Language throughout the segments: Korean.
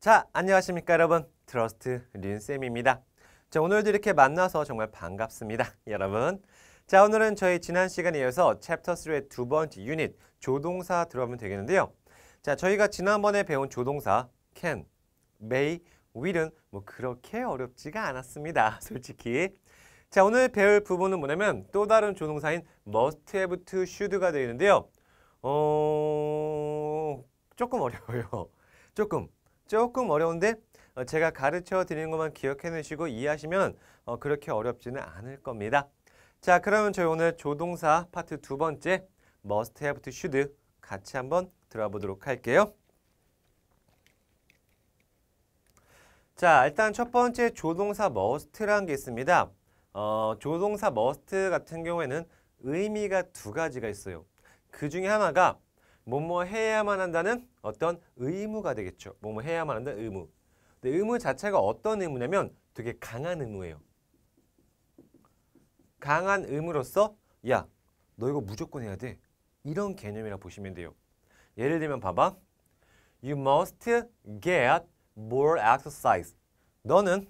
자, 안녕하십니까 여러분. 트러스트 린쌤입니다. 자, 오늘도 이렇게 만나서 정말 반갑습니다. 여러분. 자, 오늘은 저희 지난 시간에 이어서 챕터 3의 두 번째 유닛 조동사 들어가면 되겠는데요. 자, 저희가 지난번에 배운 조동사 can, may, will은 뭐 그렇게 어렵지가 않았습니다. 솔직히. 자, 오늘 배울 부분은 뭐냐면 또 다른 조동사인 must have to, should가 되어 있는데요. 어... 조금 어려워요. 조금. 조금 어려운데 어, 제가 가르쳐 드리는 것만 기억해놓으시고 이해하시면 어, 그렇게 어렵지는 않을 겁니다. 자, 그러면 저희 오늘 조동사 파트 두 번째 must have to should 같이 한번 들어보도록 할게요. 자, 일단 첫 번째 조동사 must라는 게 있습니다. 어, 조동사 must 같은 경우에는 의미가 두 가지가 있어요. 그 중에 하나가 뭐뭐 해야만 한다는 어떤 의무가 되겠죠. 뭐뭐 해야만 한다는 의무. 근데 의무 자체가 어떤 의무냐면 되게 강한 의무예요. 강한 의무로서 야, 너 이거 무조건 해야 돼. 이런 개념이라 보시면 돼요. 예를 들면 봐봐. You must get more exercise. 너는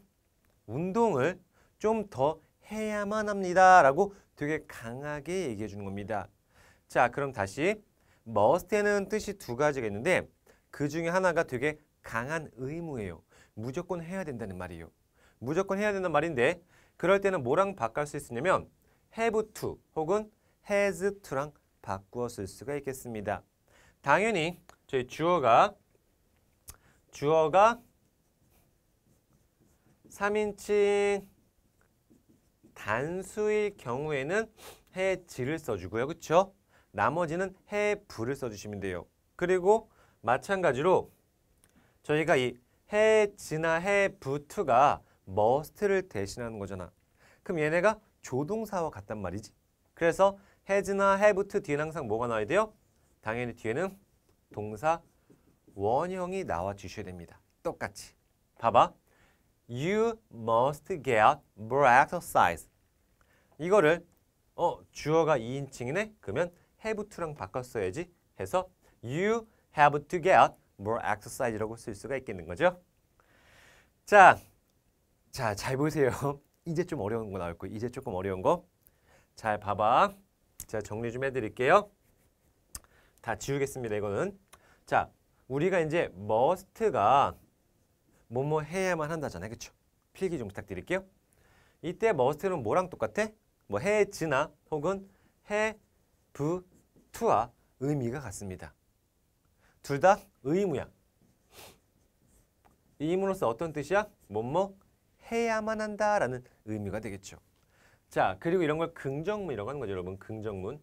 운동을 좀 더 해야만 합니다. 라고 되게 강하게 얘기해 주는 겁니다. 자, 그럼 다시 must에는 뜻이 두 가지가 있는데 그 중에 하나가 되게 강한 의무예요. 무조건 해야 된다는 말이에요. 무조건 해야 된다는 말인데 그럴 때는 뭐랑 바꿀 수 있으냐면 have to 혹은 has to랑 바꾸어 쓸 수가 있겠습니다. 당연히 저희 주어가 주어가 3인칭 단수일 경우에는 해지를 써주고요. 그렇죠? 나머지는 해, 부를 써주시면 돼요. 그리고 마찬가지로 저희가 이 해, 지나 해, 부투가 머스트를 대신하는 거잖아. 그럼 얘네가 조동사와 같단 말이지. 그래서 해지나 해부트 뒤에는 항상 뭐가 나와야 돼요? 당연히 뒤에는 동사 원형이 나와 주셔야 됩니다. 똑같이. 봐봐. You must get more exercise. 이거를 어 주어가 2인칭이네? 그러면 have to랑 바꿨어야지 해서 you have to get more exercise라고 쓸 수가 있겠는 거죠. 자, 자, 잘 보세요. 이제 좀 어려운 거 나올 거예요. 이제 조금 어려운 거. 잘 봐봐. 자, 정리 좀 해드릴게요. 다 지우겠습니다, 이거는. 자, 우리가 이제 must가 뭐뭐 해야만 한다잖아요. 그쵸 필기 좀 부탁드릴게요. 이때 must는 뭐랑 똑같아? 뭐 해지나 혹은 해, 부, to와 의미가 같습니다. 둘 다 의무야. 이 힘으로써 어떤 뜻이야? 뭐뭐 해야만 한다라는 의미가 되겠죠. 자, 그리고 이런 걸 긍정문이라고 하는 거죠, 여러분. 긍정문.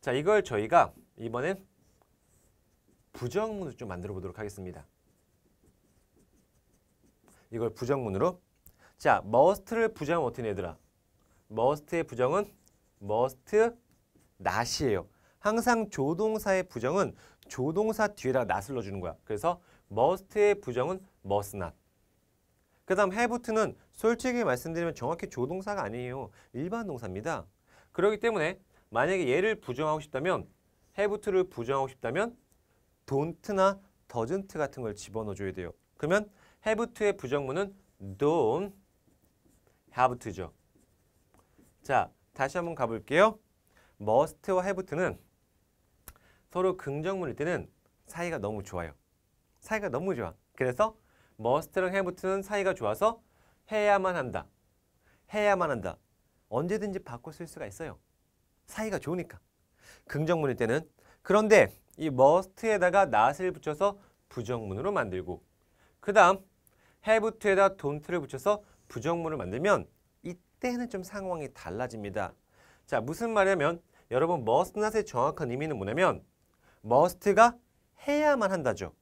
자, 이걸 저희가 이번엔 부정문을 좀 만들어 보도록 하겠습니다. 이걸 부정문으로. 자, must를 부정하면 어떻게 얘들아? must의 부정은 must not이에요. 항상 조동사의 부정은 조동사 뒤에다 not을 넣어주는 거야. 그래서 must의 부정은 must not. 그 다음 haveTo는 솔직히 말씀드리면 정확히 조동사가 아니에요. 일반 동사입니다. 그렇기 때문에 만약에 얘를 부정하고 싶다면 haveTo를 부정하고 싶다면 don't나 doesn't 같은 걸 집어넣어줘야 돼요. 그러면 h a v e t 의 부정문은 don't have to죠. 자, 다시 한번 가볼게요. must와 have는 서로 긍정문일 때는 사이가 너무 좋아요. 사이가 너무 좋아. 그래서 must랑 have는 사이가 좋아서 해야만 한다. 해야만 한다. 언제든지 바꿔 쓸 수가 있어요. 사이가 좋으니까. 긍정문일 때는. 그런데 이 must에다가 not을 붙여서 부정문으로 만들고 그 다음 have t 에다 don't를 붙여서 부정문을 만들면 이때는 좀 상황이 달라집니다. 자, 무슨 말이냐면 여러분 must not의 정확한 의미는 뭐냐면 must가 해야만 한다죠.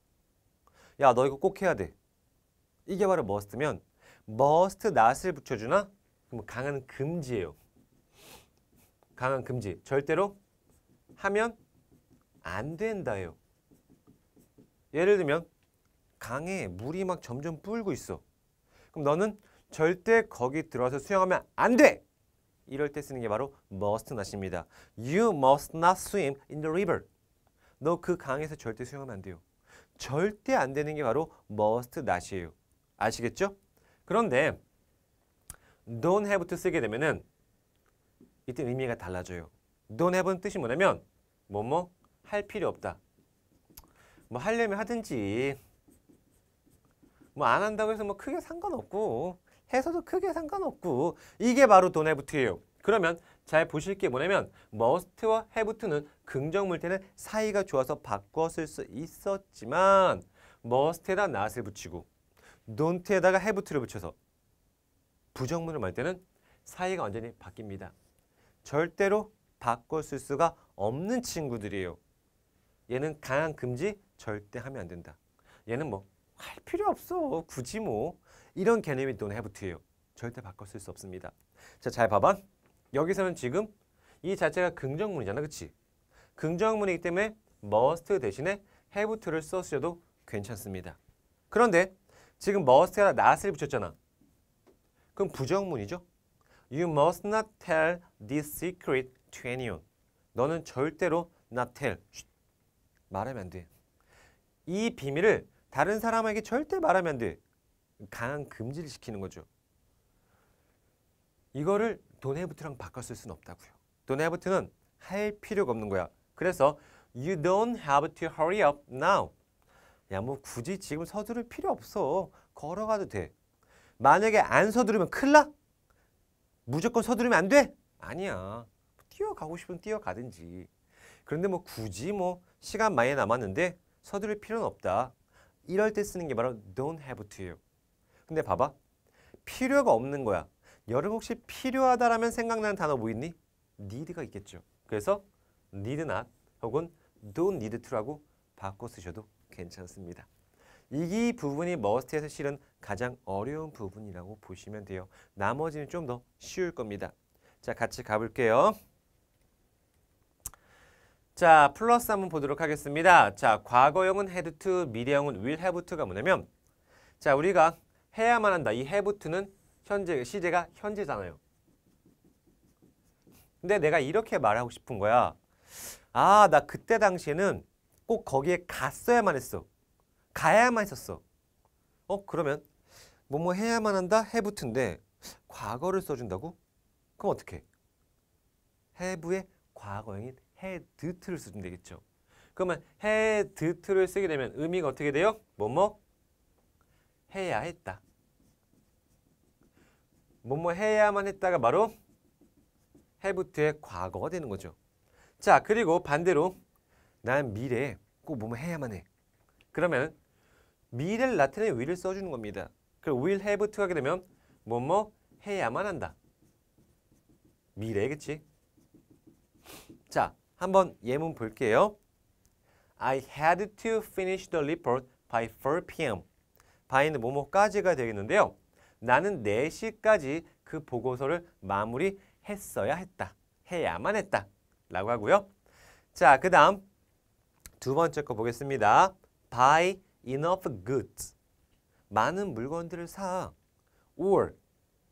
야 너 이거 꼭 해야 돼. 이게 바로 must면 must not을 붙여주나? 그럼 강한 금지예요. 강한 금지. 절대로 하면 안된다요 예를 들면 강에 물이 막 점점 불고 있어. 그럼 너는 절대 거기 들어와서 수영하면 안 돼! 이럴 때 쓰는 게 바로 must not입니다. You must not swim in the river. 너 그 강에서 절대 수영하면 안 돼요. 절대 안 되는 게 바로 must not이에요. 아시겠죠? 그런데 don't have도 쓰게 되면은 이때 의미가 달라져요. don't have는 뜻이 뭐냐면 뭐뭐 뭐? 할 필요 없다. 뭐 하려면 하든지 뭐 안 한다고 해서 뭐 크게 상관없고 해서도 크게 상관없고 이게 바로 돈 o 부트예요 그러면 잘 보실 게 뭐냐면 머스트와 해부트는 긍정물태는 사이가 좋아서 바꿔 쓸 수 있었지만 머스트에다 not을 붙이고 don't에다가 have't를 붙여서 부정문을 말 때는 사이가 완전히 바뀝니다. 절대로 바꿔 쓸 수가 없는 친구들이에요. 얘는 강한 금지 절대 하면 안 된다. 얘는 뭐 할 필요 없어. 굳이 뭐 이런 개념이 don't have 예요 절대 바꿔 쓸수 없습니다. 자, 잘 봐봐. 여기서는 지금 이 자체가 긍정문이잖아, 그치? 긍정문이기 때문에 must 대신에 have to를 써주셔도 괜찮습니다. 그런데 지금 m u s t 에 not을 붙였잖아. 그럼 부정문이죠? You must not tell this secret to anyone. 너는 절대로 not tell. 쉿. 말하면 안 돼. 이 비밀을 다른 사람에게 절대 말하면 안 돼. 강한 금지를 시키는 거죠. 이거를 돈헤브트랑 바꿔 쓸수 없다고요. 돈헤브트는 할 필요가 없는 거야. 그래서 you don't have to hurry up now. 야, 뭐 굳이 지금 서두를 필요 없어. 걸어가도 돼. 만약에 안 서두르면 큰일 나? 무조건 서두르면 안 돼? 아니야. 뭐 뛰어가고 싶으면 뛰어가든지. 그런데 뭐 굳이 뭐 시간 많이 남았는데 서두를 필요는 없다. 이럴 때 쓰는 게 바로 don't have t o 근데 봐봐. 필요가 없는 거야. 여러분 혹시 필요하다라면 생각나는 단어 뭐 있니? need가 있겠죠. 그래서 need not 혹은 don't need to라고 바꿔 쓰셔도 괜찮습니다. 이 부분이 머스트에서 실은 가장 어려운 부분이라고 보시면 돼요. 나머지는 좀 더 쉬울 겁니다. 자, 같이 가볼게요. 자, 플러스 한번 보도록 하겠습니다. 자, 과거형은 had to, 미래형은 will have to가 뭐냐면 자, 우리가 해야만 한다. 이 have트는 현재 시제가 현재잖아요. 근데 내가 이렇게 말하고 싶은 거야. 아, 나 그때 당시에는 꼭 거기에 갔어야만 했어. 가야만 했었어. 어, 그러면 뭐뭐 뭐 해야만 한다 have인데 과거를 써준다고? 그럼 어떻게? have의 과거형인 had를 쓰면 되겠죠. 그러면 had를 쓰게 되면 의미가 어떻게 돼요? 뭐뭐 뭐? 해야 했다. 뭐뭐 뭐 해야만 했다가 바로 해부터의 과거가 되는 거죠. 자, 그리고 반대로 난 미래에 꼭 뭐뭐 뭐 해야만 해. 그러면 미래를 나타내는 will을 써주는 겁니다. 그럼 will have to 하게 되면 뭐뭐 뭐 해야만 한다. 미래, 그치? 자, 한번 예문 볼게요. I had to finish the report by 4 p.m. 바인드 뭐뭐까지가 되겠는데요. 나는 4시까지 그 보고서를 마무리했어야 했다. 해야만 했다. 라고 하고요. 자, 그 다음 두 번째 거 보겠습니다. Buy enough goods. 많은 물건들을 사. Or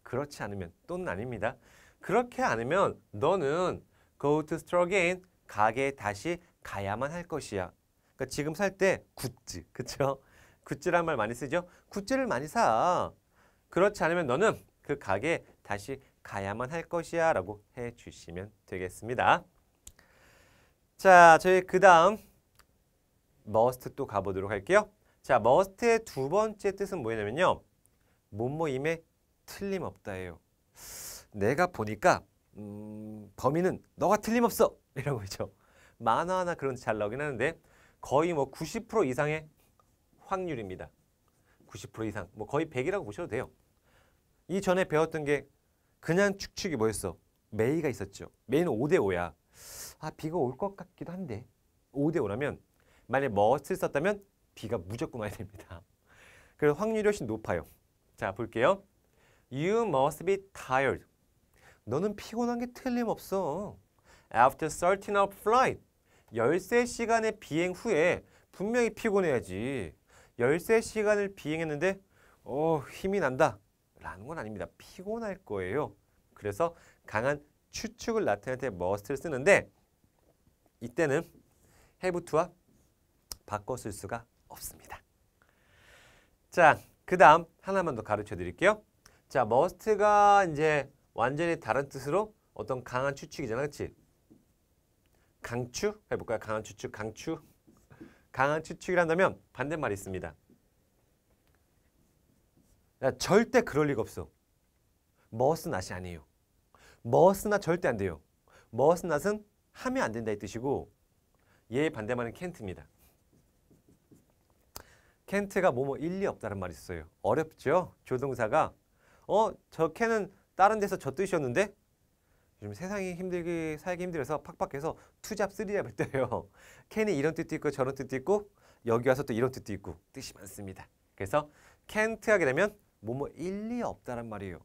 그렇지 않으면 또는 아닙니다. 그렇게 않으면 너는 go to store again 가게에 다시 가야만 할 것이야. 그러니까 지금 살 때 굿즈, 그쵸? 굿즈란 말 많이 쓰죠? 굿즈를 많이 사. 그렇지 않으면 너는 그 가게에 다시 가야만 할 것이야 라고 해주시면 되겠습니다. 자, 저희 그 다음 머스트 또 가보도록 할게요. 자, 머스트의두 번째 뜻은 뭐냐면요. 뭐뭐임에 틀림없다예요. 내가 보니까 음, 범인은 너가 틀림없어 이라고 했죠. 만화나 그런 잘 나오긴 하는데 거의 뭐 90% 이상의 확률입니다. 90% 이상, 뭐 거의 100이라고 보셔도 돼요. 이전에 배웠던 게 그냥 축축이 뭐였어? 메이가 있었죠. 메이는 5대5야. 아, 비가 올 것 같기도 한데 5대5라면 만약 머스를 썼다면 비가 무조건 와야 됩니다. 그래서 확률이 훨씬 높아요. 자, 볼게요. You must be tired. 너는 피곤한 게 틀림없어. After 13-hour flight. 13시간의 비행 후에 분명히 피곤해야지. 13시간을 비행했는데 어, 힘이 난다 라는 건 아닙니다. 피곤할 거예요. 그래서 강한 추측을 나타낼 때 must를 쓰는데 이때는 have to와 바꿔 쓸 수가 없습니다. 자, 그 다음 하나만 더 가르쳐 드릴게요. 자, must가 이제 완전히 다른 뜻으로 어떤 강한 추측이잖아, 그렇지? 강추? 해볼까요? 강한 추측, 강추? 강한 추측을 한다면 반대말이 있습니다. 야, 절대 그럴 리가 없어. 머스낫이 아니에요. 머스낫 절대 안 돼요. 머스낫은 하면 안 된다 이 뜻이고 얘의 반대말은 켄트입니다. 켄트가 뭐뭐 일리 없다는 말이 있어요. 어렵죠? 조동사가 어? 저 캔은 다른 데서 저 뜻이었는데 요즘 세상이 힘들게 살기 힘들어서 팍팍해서 투잡, 쓰리잡을 때요. 캔이 이런 뜻도 있고 저런 뜻도 있고 여기 와서 또 이런 뜻도 있고 뜻이 많습니다. 그래서 캔트 하게 되면 뭐뭐 뭐 일리 없다란 말이에요.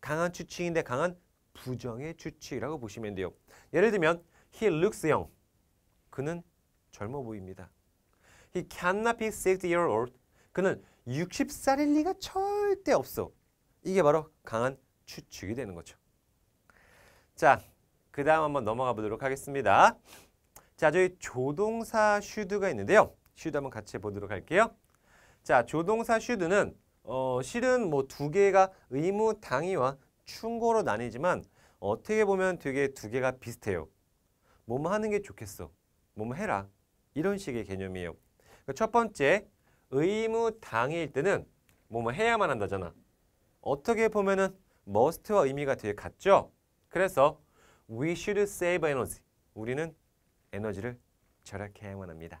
강한 추측인데 강한 부정의 추측이라고 보시면 돼요. 예를 들면 he looks young. 그는 젊어 보입니다. he cannot be 60 year old. 그는 60살일 리가 절대 없어. 이게 바로 강한 추측이 되는 거죠. 자, 그 다음 한번 넘어가 보도록 하겠습니다. 자, 저희 조동사 슈드가 있는데요. 슈드 한번 같이 보도록 할게요. 자, 조동사 슈드는 어, 실은 뭐 두 개가 의무 당위와 충고로 나뉘지만 어떻게 보면 되게 두 개가 비슷해요. 뭐뭐 뭐 하는 게 좋겠어. 뭐뭐 뭐 해라. 이런 식의 개념이에요. 그러니까 첫 번째, 의무 당일 때는 뭐뭐 뭐 해야만 한다잖아. 어떻게 보면은 must와 의미가 되게 같죠? 그래서 we should save energy. 우리는 에너지를 절약해야만 합니다.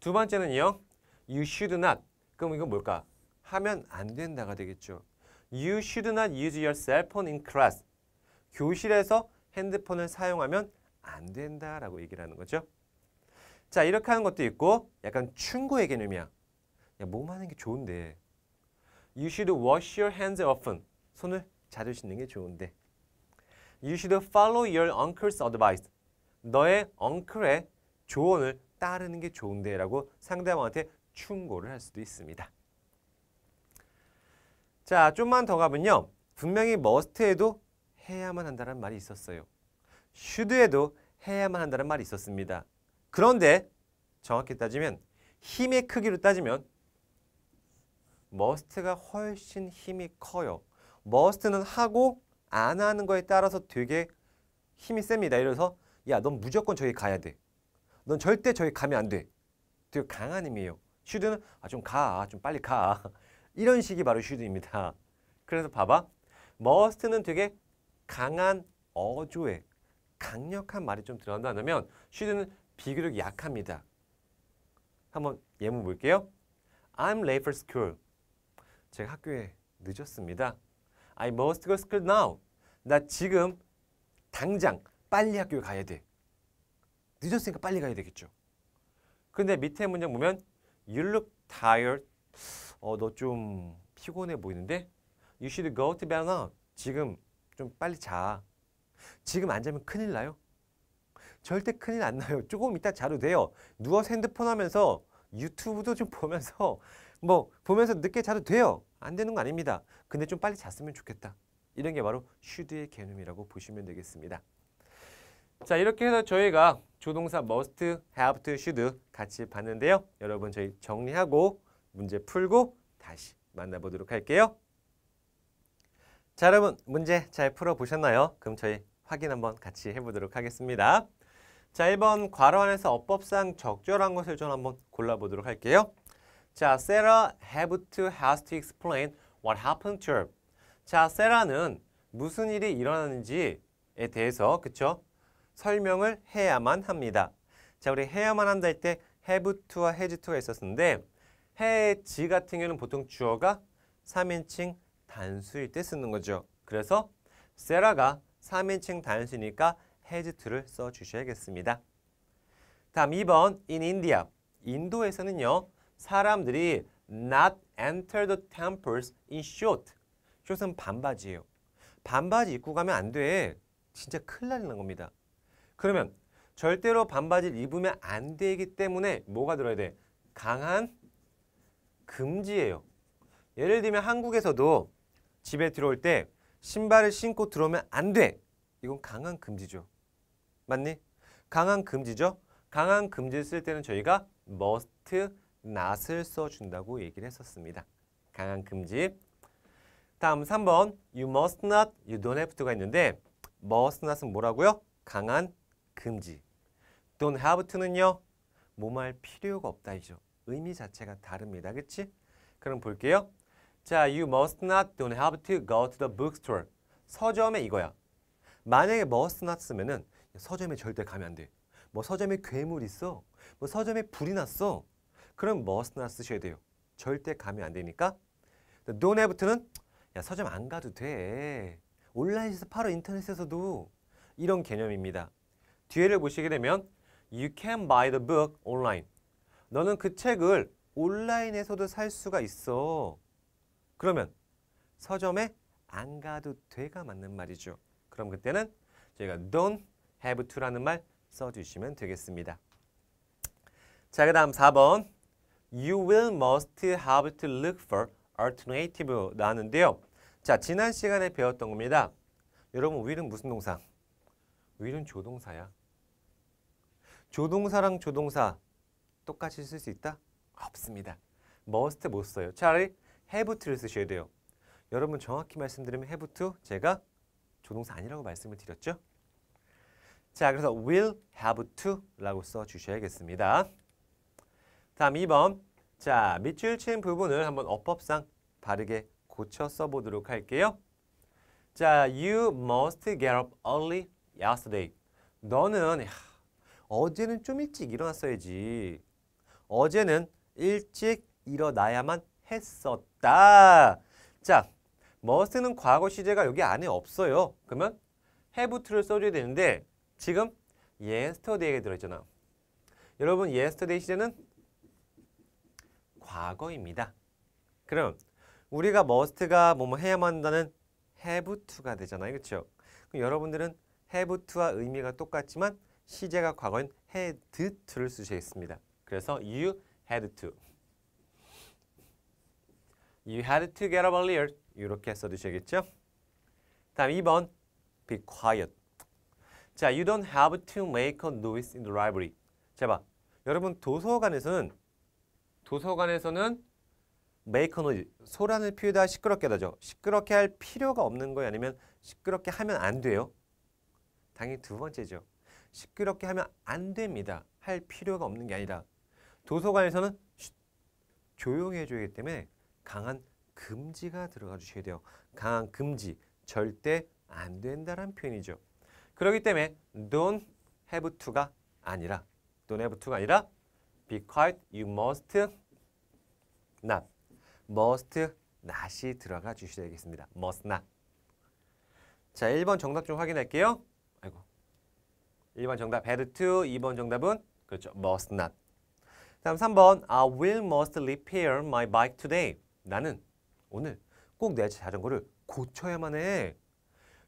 두 번째는요. you should not. 그럼 이건 뭘까? 하면 안 된다가 되겠죠. You should not use your cell phone in class. 교실에서 핸드폰을 사용하면 안 된다라고 얘기를 하는 거죠. 자, 이렇게 하는 것도 있고 약간 충고의 개념이야. 야, 몸 하는 게 좋은데. You should wash your hands often. 손을 자주 씻는 게 좋은데. You should follow your uncle's advice. 너의 uncle의 조언을 따르는 게 좋은데 라고 상대방한테 충고를 할 수도 있습니다. 자, 좀만 더 가면요. 분명히 must에도 해야만 한다는 말이 있었어요. should에도 해야만 한다는 말이 있었습니다. 그런데 정확히 따지면 힘의 크기로 따지면 must가 훨씬 힘이 커요. must는 하고 안 하는 거에 따라서 되게 힘이 셉니다. 이래서 야, 넌 무조건 저기 가야 돼. 넌 절대 저기 가면 안 돼. 되게 강한 힘이에요. 슈드는 아, 좀 가, 좀 빨리 가. 이런 식이 바로 슈드입니다. 그래서 봐봐. 머스트는 되게 강한 어조에 강력한 말이 좀 들어간다면 슈드는 비교적 약합니다. 한번 예문 볼게요. I'm late for school. 제가 학교에 늦었습니다. I must go school now. 나 지금 당장 빨리 학교에 가야 돼. 늦었으니까 빨리 가야 되겠죠. 근데 밑에 문장 보면 You look tired. 어, 너 좀 피곤해 보이는데 You should go to bed now. 지금 좀 빨리 자. 지금 안 자면 큰일 나요. 절대 큰일 안 나요. 조금 이따 자도 돼요. 누워 핸드폰 하면서 유튜브도 좀 보면서 뭐 보면서 늦게 자도 돼요. 안 되는 거 아닙니다. 근데 좀 빨리 잤으면 좋겠다. 이런 게 바로 슈드의 개념이라고 보시면 되겠습니다. 자 이렇게 해서 저희가 조동사 must, have to, should 같이 봤는데요. 여러분 저희 정리하고 문제 풀고 다시 만나보도록 할게요. 자 여러분 문제 잘 풀어보셨나요? 그럼 저희 확인 한번 같이 해보도록 하겠습니다. 자 1번 괄호 안에서 어법상 적절한 것을 좀 한번 골라보도록 할게요. 자, Sarah have to has to explain what happened to her. 자, 세라는 무슨 일이 일어났는지에 대해서 그쵸? 설명을 해야만 합니다. 자, 우리 해야만 한다 할 때 have to와 has to가 있었는데 해지 같은 경우는 보통 주어가 3인칭 단수일 때 쓰는 거죠. 그래서 세라가 3인칭 단수니까 has to를 써주셔야겠습니다. 다음 2번 in India. 인도에서는요. 사람들이 not enter the temples in short. short은 반바지예요. 반바지 입고 가면 안 돼. 진짜 큰일 나는 겁니다. 그러면 절대로 반바지를 입으면 안 되기 때문에 뭐가 들어야 돼? 강한 금지예요. 예를 들면 한국에서도 집에 들어올 때 신발을 신고 들어오면 안 돼. 이건 강한 금지죠. 맞니? 강한 금지죠. 강한 금지를 쓸 때는 저희가 must not을 써준다고 얘기를 했었습니다. 강한 금지. 다음 3번 you must not, you don't have to가 있는데 must not은 뭐라고요? 강한 금지. don't have to는요. 뭐 말 필요가 없다이죠. 의미 자체가 다릅니다. 그치? 그럼 볼게요. 자, you must not, don't have to go to the bookstore. 서점에 이거야. 만약에 must not 쓰면은 서점에 절대 가면 안 돼. 뭐 서점에 괴물 있어. 뭐 서점에 불이 났어. 그럼 must나 쓰셔야 돼요. 절대 감이 안 되니까. don't have는 야 서점 안 가도 돼. 온라인에서 바로 인터넷에서도 이런 개념입니다. 뒤에를 보시게 되면 You can buy the book online. 너는 그 책을 온라인에서도 살 수가 있어. 그러면 서점에 안 가도 돼가 맞는 말이죠. 그럼 그때는 저희가 don't have to라는 말 써주시면 되겠습니다. 자, 그 다음 4번 you will must have to look for alternative 나왔는데요. 자, 지난 시간에 배웠던 겁니다. 여러분, will은 무슨 동사? will은 조동사야. 조동사랑 조동사 똑같이 쓸 수 있다? 없습니다. must 못 써요. 차라리 have to를 쓰셔야 돼요. 여러분 정확히 말씀드리면 have to 제가 조동사 아니라고 말씀을 드렸죠? 자, 그래서 will have to라고 써주셔야겠습니다. 다음 2번. 자, 밑줄 친 부분을 한번 어법상 바르게 고쳐 써보도록 할게요. 자, you must get up early yesterday. 너는 야, 어제는 좀 일찍 일어났어야지. 어제는 일찍 일어나야만 했었다. 자, must는 과거 시제가 여기 안에 없어요. 그러면 have to를 써줘야 되는데 지금 yesterday에 들어있잖아. 여러분, yesterday 시제는 과거입니다. 그럼 우리가 must가 뭐 뭐 해야만 한다는 have to가 되잖아요. 그렇죠? 그럼 여러분들은 have to와 의미가 똑같지만 시제가 과거인 had to를 쓰시겠습니다. 그래서 you had to. You had to get up earlier. 이렇게 써두셔야겠죠? 다음 2번 Be quiet. 자, you don't have to make a noise in the library. 자, 봐. 여러분 도서관에서는 도서관에서는 메이커 노이즈, 소란을 피우다 시끄럽게 하죠 시끄럽게 할 필요가 없는 거예요? 아니면 시끄럽게 하면 안 돼요? 당연히 두 번째죠. 시끄럽게 하면 안 됩니다. 할 필요가 없는 게 아니라 도서관에서는 조용히 해줘야 하기 때문에 강한 금지가 들어가 주셔야 돼요. 강한 금지, 절대 안된다는 표현이죠. 그러기 때문에 don't have to가 아니라 don't have to가 아니라 be quiet, you must not. must not이 들어가 주셔야 되겠습니다. must not. 자, 1번 정답 좀 확인할게요. 아이고. 1번 정답 had to, 2번 정답은 그렇죠. must not. 다음 3번 I will must repair my bike today. 나는 오늘 꼭 내 자전거를 고쳐야만 해.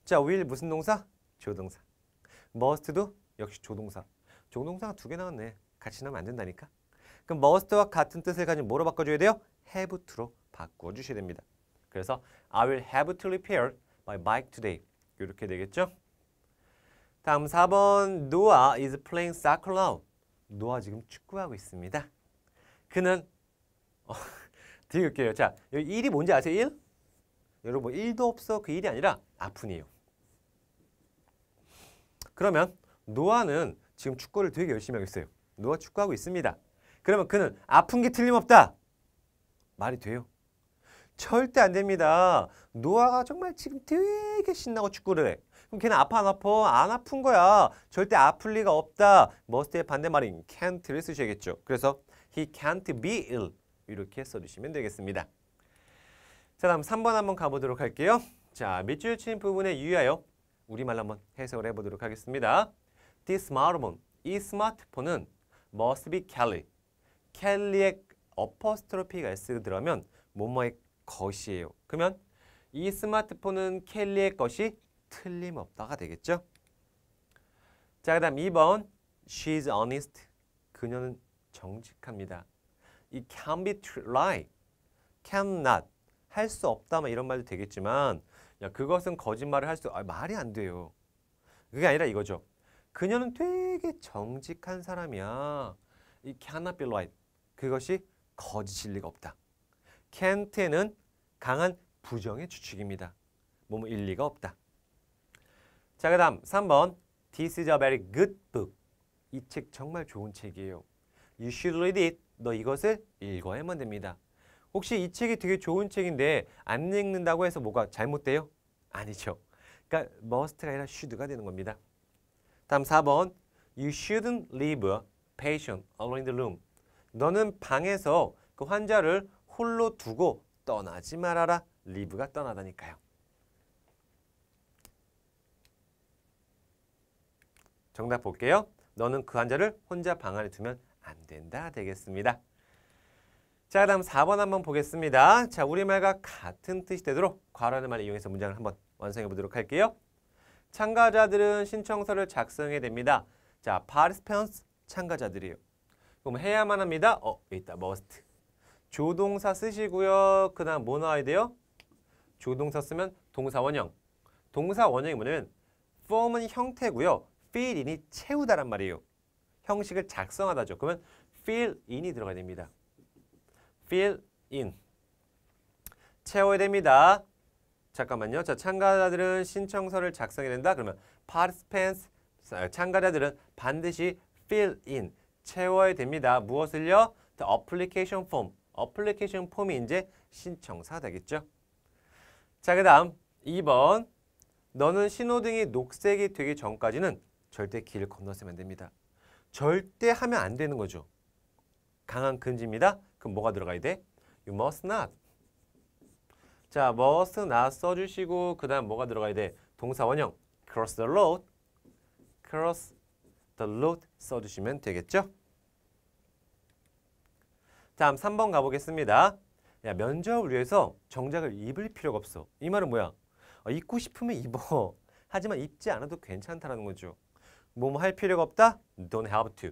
자, will 무슨 동사? 조동사. must도 역시 조동사. 조동사가 두 개 나왔네. 같이 나면 안 된다니까. 그럼 must와 같은 뜻을 가진 뭐로 바꿔줘야 돼요? have to로 바꿔주셔야 됩니다. 그래서 I will have to repair my bike today. 이렇게 되겠죠? 다음 4번 노아 is playing soccer now. 노아 지금 축구하고 있습니다. 그는 어, 뒤에 올게요. 자, 여기 1이 뭔지 아세요? 1? 여러분 1도 없어 그 1이 아니라 아픈이에요. 그러면 노아는 지금 축구를 되게 열심히 하고 있어요. 누워 축구하고 있습니다. 그러면 그는 아픈 게 틀림없다. 말이 돼요? 절대 안 됩니다. 노아가 정말 지금 되게 신나고 축구를 해. 그럼 걔는 아파 안 아파? 안 아픈 거야. 절대 아플 리가 없다. 머스트의 반대말인 can't를 쓰셔야겠죠. 그래서 he can't be ill 이렇게 써주시면 되겠습니다. 자 다음 3번 한번 가보도록 할게요. 자 밑줄 친 부분에 유의하여 우리말로 한번 해석을 해보도록 하겠습니다. This smartphone, 이 스마트폰은 must be Kelly. Kelly의 어퍼스트로피가 S 들어가면 뭐뭐의 것이에요. 그러면 이 스마트폰은 켈리의 것이 틀림없다가 되겠죠? 자, 그 다음 2번 She's honest. 그녀는 정직합니다. 이 can be lie, can not. 할 수 없다 막 이런 말도 되겠지만 야, 그것은 거짓말을 할 수, 아, 말이 안 돼요. 그게 아니라 이거죠. 그녀는 되게 정직한 사람이야. 이 cannot be right. 그것이 거짓일 리가 없다. can't에는 강한 부정의 추측입니다. 뭐 뭐 일리가 없다. 자, 그 다음 3번 This is a very good book. 이 책 정말 좋은 책이에요. You should read it. 너 이것을 읽어야만 됩니다. 혹시 이 책이 되게 좋은 책인데 안 읽는다고 해서 뭐가 잘못돼요? 아니죠. 그러니까 must가 아니라 should가 되는 겁니다. 다음 4번 You shouldn't leave a patient alone in the room. 너는 방에서 그 환자를 홀로 두고 떠나지 말아라. leave가 떠나다니까요. 정답 볼게요. 너는 그 환자를 혼자 방 안에 두면 안 된다 되겠습니다. 자 다음 4번 한번 보겠습니다. 자 우리말과 같은 뜻이 되도록 괄호 하는 말을 이용해서 문장을 한번 완성해 보도록 할게요. 참가자들은 신청서를 작성해야 됩니다. 자, participants 참가자들이요 그럼 해야만 합니다. 어, 있다. must. 조동사 쓰시고요. 그다음 뭐 나와야 돼요? 조동사 쓰면 동사 원형. 동사 원형이 뭐냐면 form은 형태고요. fill in이 채우다란 말이에요. 형식을 작성하다죠. 그러면 fill in이 들어가야 됩니다. fill in. 채워야 됩니다. 잠깐만요. 자, 참가자들은 신청서를 작성해야 된다. 그러면 participants 아, 참가자들은 반드시 fill in 채워야 됩니다. 무엇을요? The application form. application form이 이제 신청사 되겠죠. 자, 그다음 2번. 너는 신호등이 녹색이 되기 전까지는 절대 길을 건너서면 됩니다. 절대 하면 안 되는 거죠. 강한 금지입니다. 그럼 뭐가 들어가야 돼? You must not. 자, must 뭐 나 써주시고 그 다음 뭐가 들어가야 돼? 동사 원형. cross the road. cross the road 써주시면 되겠죠? 다음 3번 가보겠습니다. 야, 면접을 위해서 정작을 입을 필요가 없어. 이 말은 뭐야? 어, 입고 싶으면 입어. 하지만 입지 않아도 괜찮다는 거죠. 뭐 뭐 할 필요가 없다? don't have to.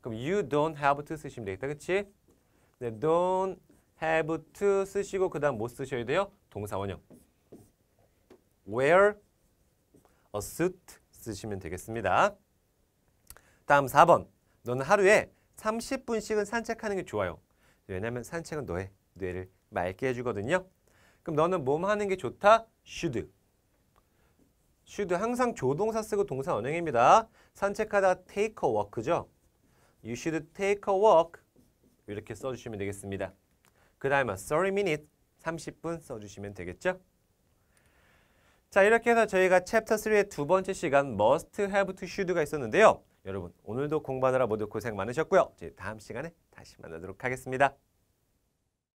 그럼 you don't have to 쓰시면 되겠다. 그치? 네, don't have to 쓰시고 그 다음 뭐 쓰셔야 돼요? 동사 원형. wear a suit 쓰시면 되겠습니다. 다음 4번. 너는 하루에 30분씩은 산책하는 게 좋아요. 왜냐하면 산책은 너의 뇌를 맑게 해주거든요. 그럼 너는 몸 하는 게 좋다? should. should 항상 조동사 쓰고 동사 원형입니다. 산책하다 take a walk죠. You should take a walk. 이렇게 써주시면 되겠습니다. 그 다음에 30 minutes, 30분 써주시면 되겠죠? 자 이렇게 해서 저희가 챕터 3의 두 번째 시간 must, have to, should가 있었는데요. 여러분 오늘도 공부하느라 모두 고생 많으셨고요. 이제 다음 시간에 다시 만나도록 하겠습니다.